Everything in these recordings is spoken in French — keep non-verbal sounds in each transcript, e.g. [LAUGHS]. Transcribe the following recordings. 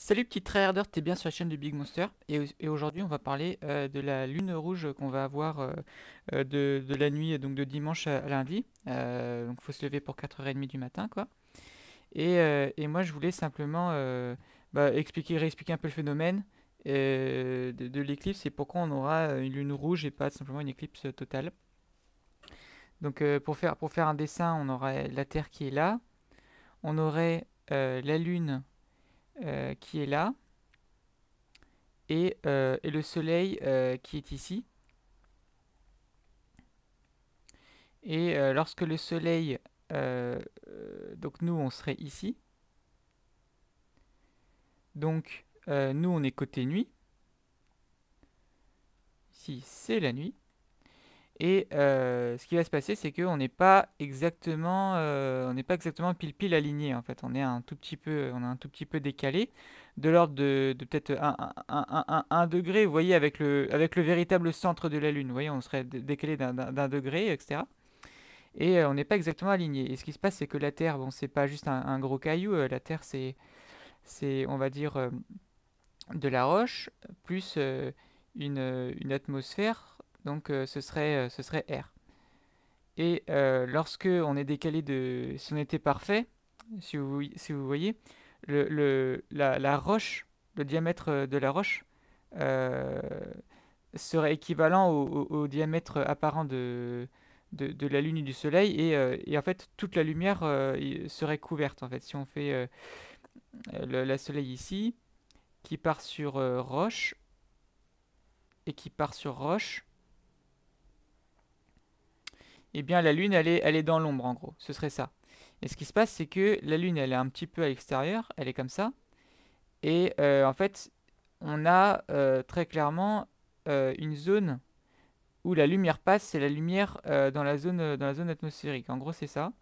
Salut petit trader, t'es bien sur la chaîne de Big Monster et, aujourd'hui on va parler euh, de la lune rouge qu'on va avoir euh, euh, de, la nuit donc de dimanche à, lundi. Euh, donc faut se lever pour 4h30 du matin quoi. Et, moi je voulais simplement bah, expliquer, réexpliquer un peu le phénomène de, l'éclipse et pourquoi on aura une lune rouge et pas simplement une éclipse totale. Donc pour, faire, pour faire un dessin on aurait la Terre qui est là, on aurait la lune euh, qui est là, et, euh, et le soleil euh, qui est ici. Et lorsque le soleil, donc nous on serait ici, donc nous on est côté nuit, ici c'est la nuit, et euh, ce qui va se passer, c'est qu'on n'est pas exactement, euh, on n'est pas exactement pile pile aligné en fait. On est un tout petit peu, on est un tout petit peu décalé, de l'ordre de, peut-être 1, degré. Vous voyez avec le, avec le véritable centre de la Lune. Vous voyez, on serait décalé d'un degré, etc. Et euh, on n'est pas exactement aligné. Et ce qui se passe, c'est que la Terre, bon, c'est pas juste un, gros caillou. la Terre, c'est, on va dire, de la roche plus une atmosphère donc euh, ce, serait, euh, ce serait R. Et euh, lorsque on est décalé de... Si on était parfait, si vous, si vous voyez, le, la, roche, le diamètre de la roche serait équivalent au, diamètre apparent de, de, la Lune et du Soleil, et, en fait toute la lumière serait couverte. En fait, si on fait le la Soleil ici, qui part sur roche et qui part sur roche, eh bien la Lune, elle est, elle dans l'ombre en gros. Ce serait ça. Et ce qui se passe, c'est que la Lune, elle est un petit peu à l'extérieur, elle est comme ça. Et euh, en fait, on a euh, très clairement euh, une zone où la lumière passe, c'est la lumière dans, la zone, dans la zone atmosphérique. En gros, c'est ça.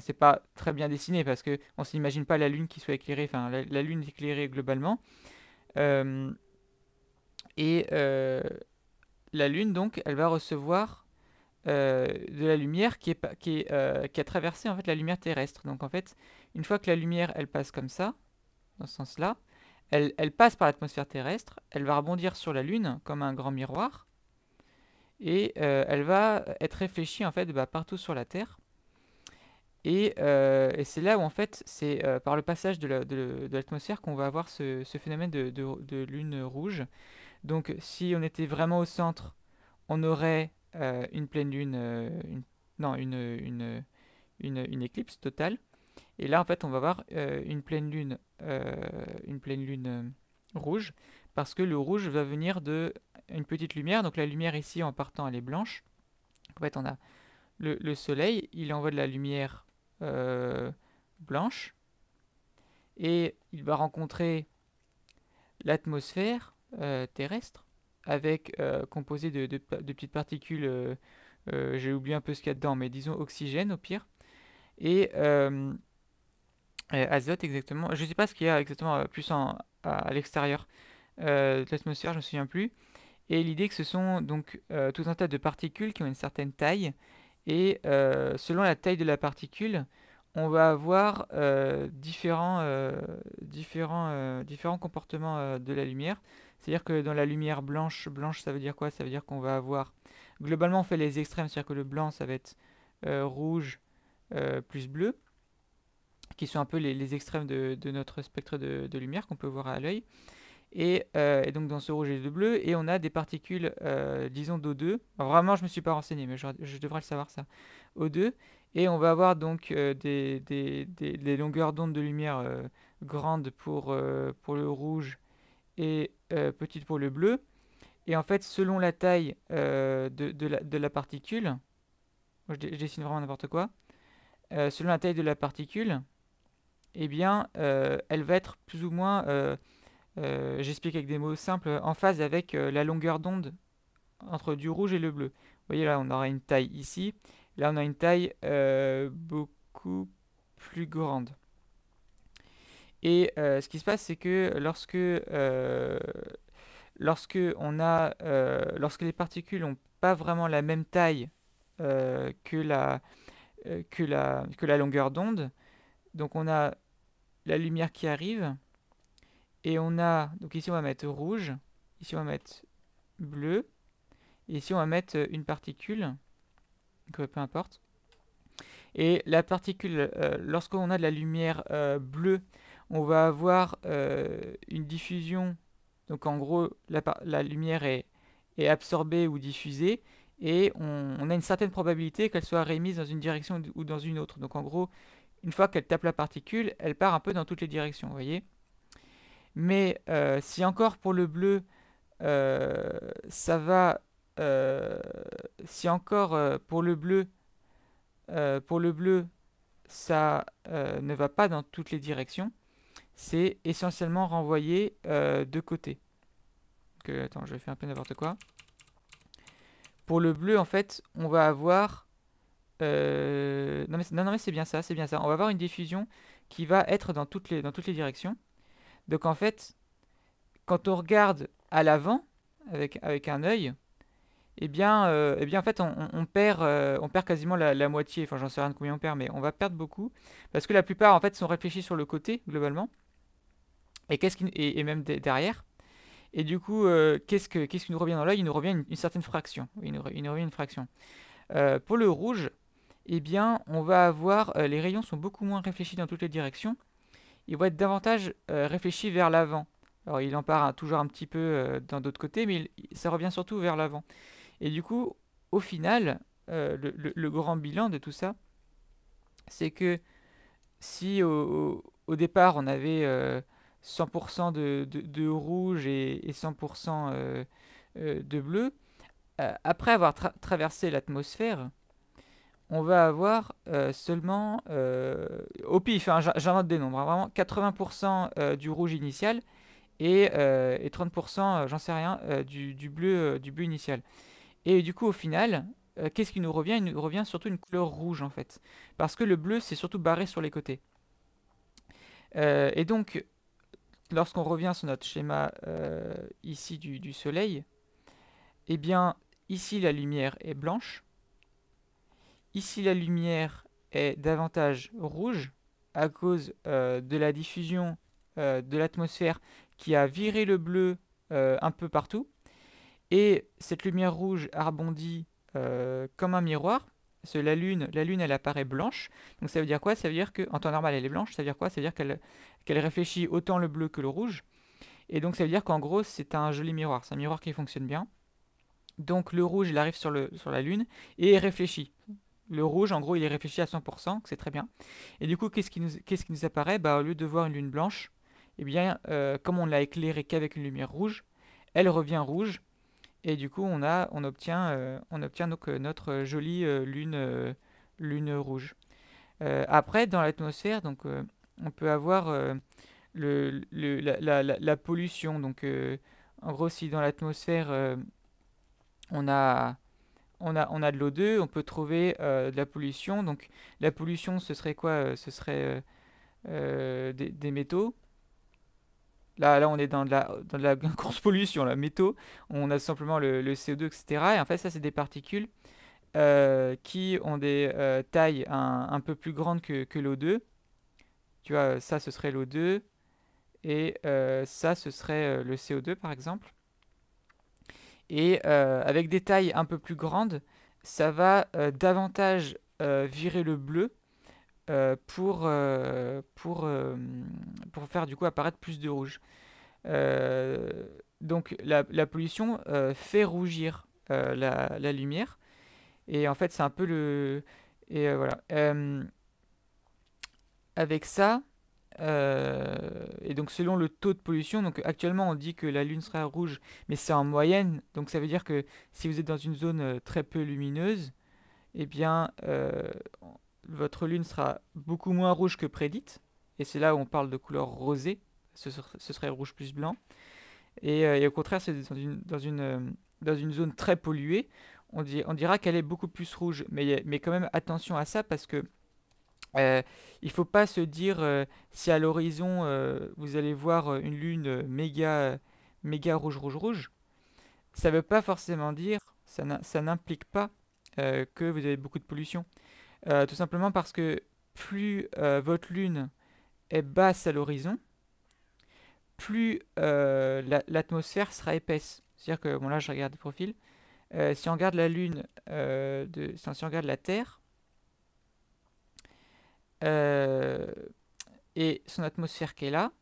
c'est pas très bien dessiné parce qu'on on s'imagine pas la Lune qui soit éclairée, enfin la, la Lune éclairée globalement. et la Lune, donc, elle va recevoir euh, de la lumière qui, est, euh, a traversé en fait la lumière terrestre. Donc en fait, une fois que la lumière elle passe comme ça, dans ce sens-là, elle, passe par l'atmosphère terrestre, elle va rebondir sur la Lune comme un grand miroir, et euh, elle va être réfléchie en fait bah, partout sur la Terre. Et, c'est là où en fait c'est par le passage de l'atmosphère qu'on va avoir ce, phénomène de, de, lune rouge. Donc si on était vraiment au centre, on aurait euh, une pleine lune, euh, non, une, une, une, éclipse totale. Et là, en fait, on va avoir euh, une pleine lune, une pleine lune rouge, parce que le rouge va venir de une petite lumière. Donc la lumière ici, en partant, elle est blanche. En fait, on a le, soleil, il envoie de la lumière blanche, et il va rencontrer l'atmosphère terrestre avec euh, composé de, petites particules, euh, euh, j'ai oublié un peu ce qu'il y a dedans, mais disons oxygène au pire, et azote exactement. Je ne sais pas ce qu'il y a exactement plus à, l'extérieur de l'atmosphère, je ne me souviens plus. Et l'idée que ce sont donc tout un tas de particules qui ont une certaine taille. Et selon la taille de la particule, on va avoir différents, différents comportements de la lumière. C'est-à-dire que dans la lumière blanche, blanche ça veut dire quoi Ça veut dire qu'on va avoir... Globalement on fait les extrêmes, c'est-à-dire que le blanc ça va être euh, rouge euh, plus bleu, qui sont un peu les, extrêmes de, notre spectre de, lumière qu'on peut voir à l'œil. Euh, et, donc dans ce rouge et le bleu, et on a des particules, disons d'O2, vraiment je ne me suis pas renseigné, mais je, devrais le savoir ça, O2, et on va avoir donc des, longueurs d'onde de lumière grandes pour, pour le rouge et euh, petite pour le bleu. Et en fait, selon la taille euh, de, la, particule, je, dessine vraiment n'importe quoi, euh, selon la taille de la particule, et eh bien, elle va être plus ou moins, j'explique avec des mots simples, en phase avec la longueur d'onde entre du rouge et le bleu. Vous voyez là, on aura une taille ici, là on a une taille beaucoup plus grande. Et euh, ce qui se passe, c'est que lorsque, euh, lorsque, euh, lorsque les particules n'ont pas vraiment la même taille que, la, que, que la longueur d'onde, donc on a la lumière qui arrive, et on a, donc ici on va mettre rouge, ici on va mettre bleu, et ici on va mettre une particule, donc, peu importe. Et la particule, lorsqu'on a de la lumière bleue, on va avoir euh, une diffusion. Donc en gros, la, lumière est, absorbée ou diffusée et on, a une certaine probabilité qu'elle soit réémise dans une direction ou dans une autre. Donc en gros, une fois qu'elle tape la particule, elle part un peu dans toutes les directions, vous voyez. Mais euh, si encore pour le bleu, euh, ça va... si encore pour le bleu, pour le bleu, ça ne va pas dans toutes les directions, c'est essentiellement renvoyé euh, de côté. Euh, attends, je vais faire un peu n'importe quoi. Pour le bleu, en fait, on va avoir... Euh, non, mais, non, mais c'est bien ça, c'est bien ça. On va avoir une diffusion qui va être dans toutes les, dans toutes les directions. Donc en fait, quand on regarde à l'avant, avec, avec un œil, eh bien, eh bien en fait, on, perd, on perd quasiment la moitié. Enfin, j'en sais rien de combien on perd, mais on va perdre beaucoup. Parce que la plupart, en fait, sont réfléchis sur le côté, globalement. Et, ce qui, même derrière. Et du coup, euh, qu'est-ce, que, qu'est-ce qui nous revient dans l'œil Il nous revient une, certaine fraction. Il nous, revient une fraction. Euh, pour le rouge, eh bien, on va avoir... Euh, les rayons sont beaucoup moins réfléchis dans toutes les directions. Ils vont être davantage réfléchis vers l'avant. Alors, il en part toujours un petit peu dans d'autres côtés, mais ça revient surtout vers l'avant. Et du coup, au final, le, grand bilan de tout ça, c'est que si au départ, on avait 100% de, rouge et, 100% euh, euh, de bleu, euh, après avoir traversé l'atmosphère, on va avoir seulement, au pif, hein, des nombres, 80% hein, du rouge initial et, 30%, j'en sais rien, du, bleu, du bleu initial. Et du coup, au final, qu'est-ce qui nous revient Il nous revient surtout une couleur rouge en fait, parce que le bleu c'est surtout barré sur les côtés. et donc, lorsqu'on revient sur notre schéma euh, ici du, soleil, eh bien, ici la lumière est blanche, ici la lumière est davantage rouge à cause euh, de la diffusion euh, de l'atmosphère qui a viré le bleu un peu partout. Et cette lumière rouge a comme un miroir. la lune, la lune, elle apparaît blanche. Donc ça veut dire quoi Ça veut dire en temps normal, elle est blanche. Ça veut dire quoi Ça veut dire qu'elle qu'elle réfléchit autant le bleu que le rouge. Et donc ça veut dire qu'en gros c'est un joli miroir, c'est un miroir qui fonctionne bien. Donc le rouge il arrive sur, le, sur la lune et il réfléchi. Le rouge en gros il est réfléchi à 100%, c'est très bien. Et du coup qu'est-ce qui, qu'est-ce qui, nous apparaît bah, Au lieu de voir une lune blanche, eh bien euh, comme on l'a éclairée qu'avec une lumière rouge, elle revient rouge. Et du coup on, a, on obtient, euh, on obtient donc euh, notre jolie lune, lune rouge. après dans l'atmosphère, donc on peut avoir euh, le, la, pollution. Donc, euh, en gros, si dans l'atmosphère, euh, on, a, on, a, on a de l'O2, on peut trouver de la pollution. Donc, la pollution, ce serait quoi Ce serait des, métaux. Là, là, on est dans de la, la grosse [LAUGHS] pollution, la métaux. On a simplement le, CO2, etc. Et en fait, ça, c'est des particules qui ont des tailles un, peu plus grandes que, que l'O2 tu vois, ça ce serait l'O2 et euh, ça ce serait euh, le CO2 par exemple. Et euh, avec des tailles un peu plus grandes, ça va davantage virer le bleu pour, pour, pour, faire du coup apparaître plus de rouge. donc la, pollution fait rougir la, la, lumière. Et en fait, c'est un peu le... Et voilà avec ça, euh, et donc selon le taux de pollution, donc actuellement on dit que la Lune sera rouge, mais c'est en moyenne, donc ça veut dire que si vous êtes dans une zone euh, très peu lumineuse, et eh bien euh, votre Lune sera beaucoup moins rouge que prédite, et c'est là où on parle de couleur rosée, ce, serait, rouge plus blanc, et, au contraire c'est dans une, dans, une, dans une zone très polluée, on, dit, on dira qu'elle est beaucoup plus rouge, mais, mais quand même attention à ça parce que euh, il ne faut pas se dire euh, si à l'horizon euh, vous allez voir une lune méga, méga rouge, rouge, rouge. Ça ne veut pas forcément dire, ça n'implique pas que vous avez beaucoup de pollution. tout simplement parce que plus votre lune est basse à l'horizon, plus l'atmosphère sera épaisse. C'est-à-dire que, bon là je regarde le profil, si on regarde la lune, de, si on regarde la Terre, euh, et son atmosphère qui est là.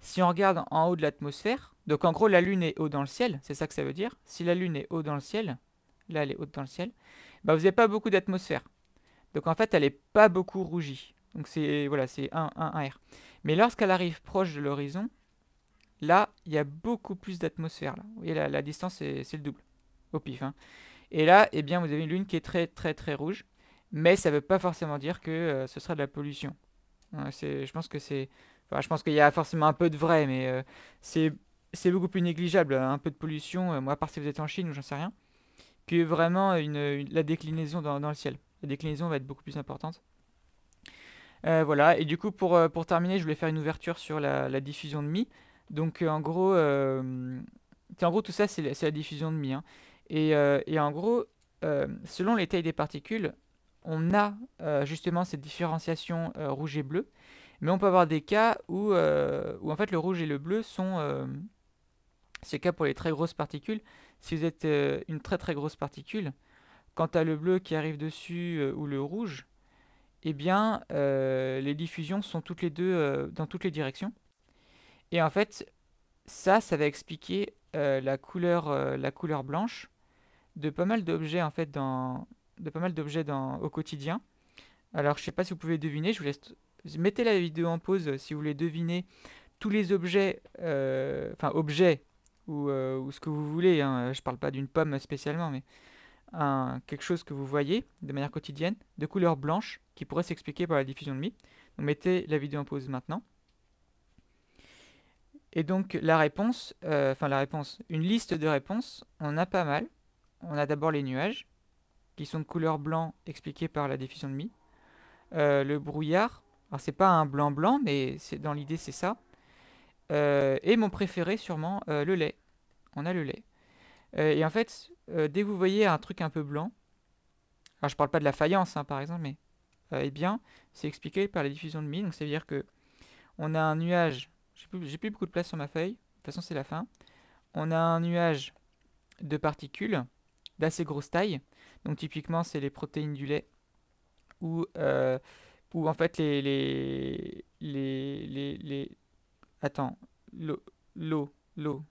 Si on regarde en haut de l'atmosphère, donc en gros la Lune est haut dans le ciel, c'est ça que ça veut dire. Si la Lune est haut dans le ciel, là elle est haute dans le ciel, bah vous n'avez pas beaucoup d'atmosphère. Donc en fait elle n'est pas beaucoup rougie. Donc c'est voilà, c'est 1, 1, 1 R. Mais lorsqu'elle arrive proche de l'horizon, là il y a beaucoup plus d'atmosphère. Vous voyez la, distance c'est le double, au pif. Hein. Et là, eh bien, vous avez une lune qui est très très très rouge mais ça ne veut pas forcément dire que euh, ce sera de la pollution. je pense que c'est, je pense qu'il y a forcément un peu de vrai, mais euh, c'est beaucoup plus négligeable, hein, un peu de pollution, euh, moi à part si vous êtes en Chine ou j'en sais rien, que vraiment la déclinaison dans, le ciel. La déclinaison va être beaucoup plus importante. voilà, et du coup pour, terminer, je voulais faire une ouverture sur la, diffusion de mi. Donc en gros, en gros tout ça c'est la, diffusion de mi. Hein. Et, en gros, selon les tailles des particules, on a euh, justement cette différenciation euh, rouge et bleu, mais on peut avoir des cas où, euh, en fait le rouge et le bleu sont... c'est le cas pour les très grosses particules. Si vous êtes une très très grosse particule, quand tu as le bleu qui arrive dessus ou le rouge, eh bien les diffusions sont toutes les deux dans toutes les directions. Et en fait, ça, ça va expliquer la, couleur, la couleur blanche de pas mal d'objets en fait dans, de pas mal d'objets au quotidien. Alors je sais pas si vous pouvez deviner, je vous laisse mettez la vidéo en pause euh, si vous voulez deviner tous les objets, euh, enfin objets euh, ou, ce que vous voulez. je hein. Je parle pas d'une pomme spécialement, mais quelque chose que vous voyez de manière quotidienne, de couleur blanche, qui pourrait s'expliquer par la diffusion de mi. Donc mettez la vidéo en pause maintenant. Et donc la réponse, enfin la réponse, une liste de réponses, on a pas mal. On a d'abord les nuages, ils sont de couleur blanc expliqué par la diffusion de mi. Euh, le brouillard, alors c'est pas un blanc blanc, mais c'est dans l'idée c'est ça. Euh, et mon préféré sûrement, euh, le lait. On a le lait. et en fait, dès que vous voyez un truc un peu blanc, alors je parle pas de la faïence hein, par exemple, mais eh bien, c'est expliqué par la diffusion de mi. Donc c'est à dire que on a un nuage, j'ai plus, plus beaucoup de place sur ma feuille, de toute façon c'est la fin. On a un nuage de particules d'assez grosse taille, donc typiquement, c'est les protéines du lait euh, ou en fait les les les, les, les... attends l'eau l'eau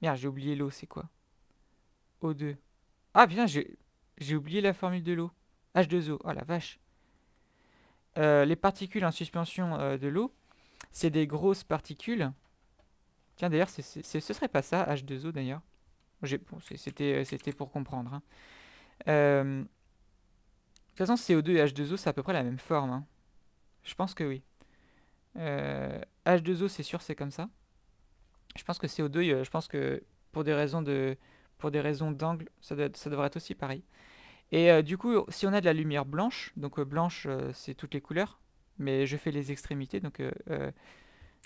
merde j'ai oublié l'eau c'est quoi O2 ah bien j'ai oublié la formule de l'eau H2O oh la vache euh, les particules en suspension euh, de l'eau c'est des grosses particules tiens d'ailleurs ce serait pas ça H2O d'ailleurs bon, c'était c'était pour comprendre hein. Euh, de toute façon, CO2 et H2O, c'est à peu près la même forme. Hein. Je pense que oui. H2O, euh, c'est sûr, c'est comme ça. Je pense que CO2, je pense que pour des raisons de pour des raisons d'angle, ça, devrait être aussi pareil. Et euh, du coup, si on a de la lumière blanche, donc blanche, c'est toutes les couleurs, mais je fais les extrémités, donc,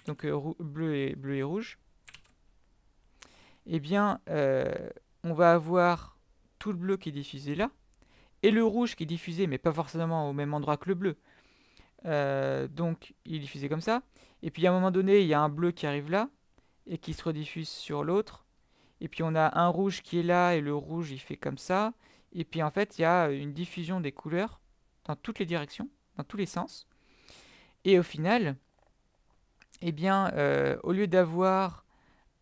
donc bleu, et, bleu et rouge, eh bien, on va avoir le bleu qui est diffusé là, et le rouge qui est diffusé, mais pas forcément au même endroit que le bleu. Euh, donc il est diffusé comme ça. Et puis à un moment donné, il y a un bleu qui arrive là, et qui se rediffuse sur l'autre. Et puis on a un rouge qui est là, et le rouge il fait comme ça. Et puis en fait, il y a une diffusion des couleurs dans toutes les directions, dans tous les sens. Et au final, eh bien, euh, au lieu d'avoir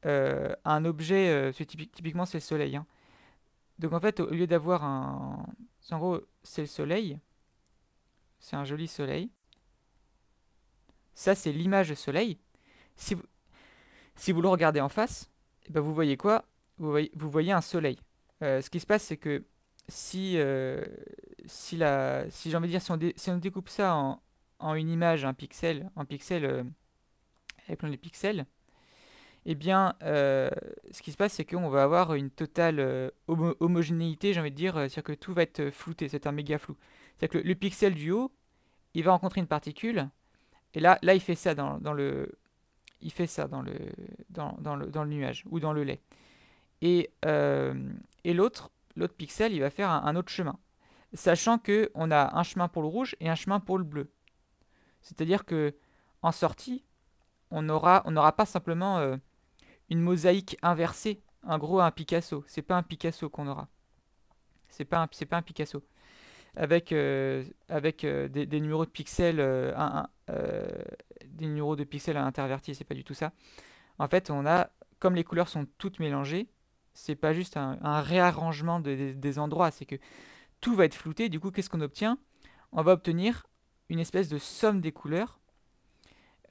euh, un objet, c'est typiquement c'est le soleil, hein. Donc en fait, au lieu d'avoir un... En gros, c'est le soleil. C'est un joli soleil. Ça, c'est l'image soleil. Si vous... si vous le regardez en face, eh ben, vous voyez quoi vous voyez... vous voyez, un soleil. Euh, ce qui se passe, c'est que si, euh, si, la... si j'ai envie dire, si on, si on découpe ça en... en, une image, un pixel, un pixel, avec euh, plein de pixels, eh bien, euh, ce qui se passe, c'est qu'on va avoir une totale euh, homogénéité, j'ai envie de dire, euh, c'est-à-dire que tout va être flouté, c'est un méga flou. C'est-à-dire que le, pixel du haut, il va rencontrer une particule, et là, là il fait ça dans, le, il fait ça dans le, dans, le, nuage, ou dans le lait. Et, l'autre, l'autre pixel, il va faire un, autre chemin, sachant qu'on a un chemin pour le rouge et un chemin pour le bleu. C'est-à-dire que en sortie, on n'aura on pas simplement une mosaïque inversée. Un gros un Picasso. C'est pas un Picasso qu'on aura. C'est pas, un, pas un Picasso. Avec, avec des, numéros de pixels, à un, des numéros de pixels c'est pas du tout ça. En fait, on a, comme les couleurs sont toutes mélangées, c'est pas juste un, réarrangement des endroits, c'est que tout va être flouté. Du coup, qu'est-ce qu'on obtient On va obtenir une espèce de somme des couleurs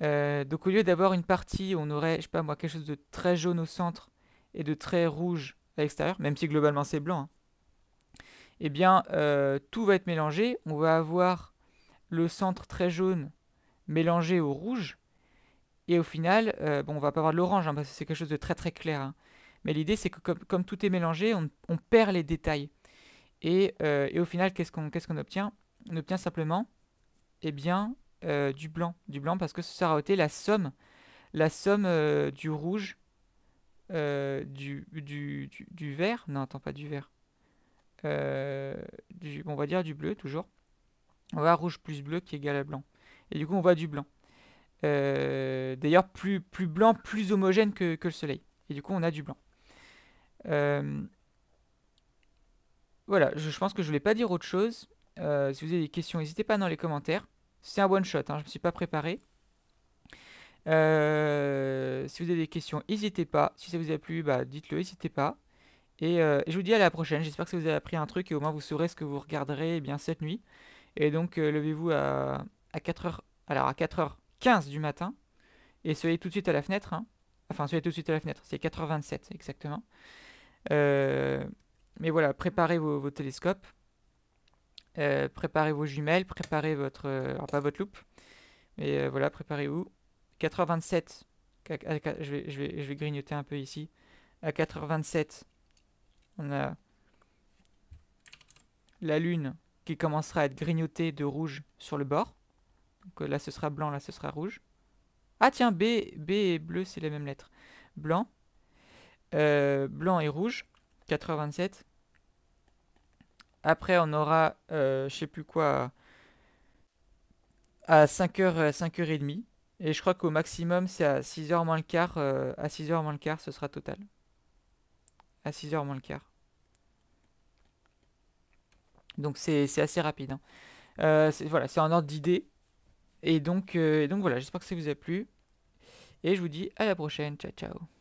euh, donc au lieu d'avoir une partie où on aurait, pas moi, quelque chose de très jaune au centre et de très rouge à l'extérieur, même si globalement c'est blanc, hein, eh bien euh, tout va être mélangé. On va avoir le centre très jaune mélangé au rouge. Et au final, euh, bon, on va pas avoir de l'orange hein, parce que c'est quelque chose de très très clair. Hein. Mais l'idée c'est que comme, tout est mélangé, on, perd les détails. Et, au final, qu'est-ce qu'on obtient On obtient simplement eh bien, euh, du blanc. Du blanc parce que ce sera ôté la somme, la somme euh, du rouge, euh, du, du, du, vert. Non, attends, pas du vert. du, on va dire du bleu toujours. On va rouge plus bleu qui est égal à blanc. Et du coup, on voit du blanc. D'ailleurs, plus, plus blanc, plus homogène que, le soleil. Et du coup, on a du blanc. voilà, je, pense que je ne voulais pas dire autre chose. si vous avez des questions, n'hésitez pas dans les commentaires. C'est un one shot, hein, je ne me suis pas préparé. Euh, si vous avez des questions, n'hésitez pas. Si ça vous a plu, bah, dites-le, n'hésitez pas. Euh, et, je vous dis à la prochaine. J'espère que ça vous a appris un truc et au moins vous saurez ce que vous regarderez eh bien, cette nuit. Et donc, euh, levez-vous à, 4h, alors à 4h15 du matin et soyez tout de suite à la fenêtre. Hein. Enfin, soyez tout de suite à la fenêtre, c'est 4h27 exactement. mais voilà, préparez vos télescopes. Euh, préparez vos jumelles, préparez votre... alors euh, pas votre loupe, mais euh, voilà, préparez-vous. 4h27, je vais, grignoter un peu ici. À 87 on a la lune qui commencera à être grignotée de rouge sur le bord. Donc là, ce sera blanc, là, ce sera rouge. Ah tiens, B, B et bleu, c'est les mêmes lettres. Blanc, blanc et rouge, 4h27. Après, on aura, je euh, je sais plus quoi, à 5h, euh, 5h30. Et je crois qu'au maximum, c'est à 6h moins le quart. Euh, à 6h moins le quart, ce sera total. À 6h moins le quart. Donc c'est assez rapide. Hein. voilà, c'est en ordre d'idée. Et, donc, et donc voilà, j'espère que ça vous a plu. Et je vous dis à la prochaine. Ciao, ciao.